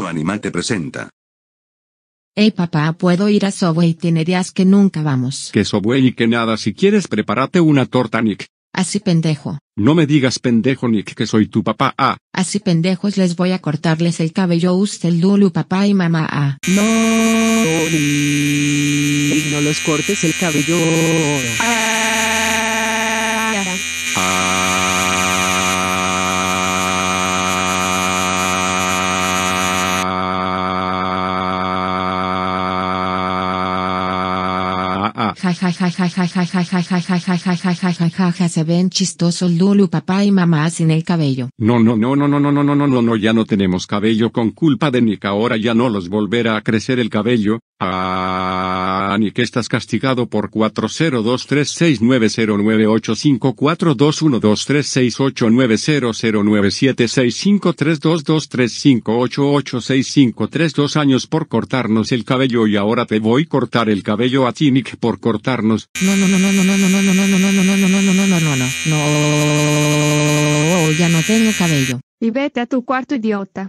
Animal te presenta. Hey papá, puedo ir a Subway, días que nunca vamos. Que Subway y que nada, si quieres prepárate una torta, Nick. Así pendejo. No me digas pendejo, Nick, que soy tu papá, ah. Así pendejos les voy a cortarles el cabello usted, Lulu, papá y mamá, ah. No, no, no los cortes el cabello. Ah. ja. Se ven chistosos Lulu papá y mamá sin el cabello. No, no, no, no, no, no, no, no, no, no, no, ya no tenemos cabello con culpa de Nick. Ahora ya no los volverá a crecer el cabello. Ah. Ani que estás castigado por dos años por cortarnos el cabello y ahora te voy a cortar el cabello a ti Nick por cortarnos. No no no no no no no no no no no no no no no no no no no no ya no tengo cabello. Y vete a tu cuarto idiota.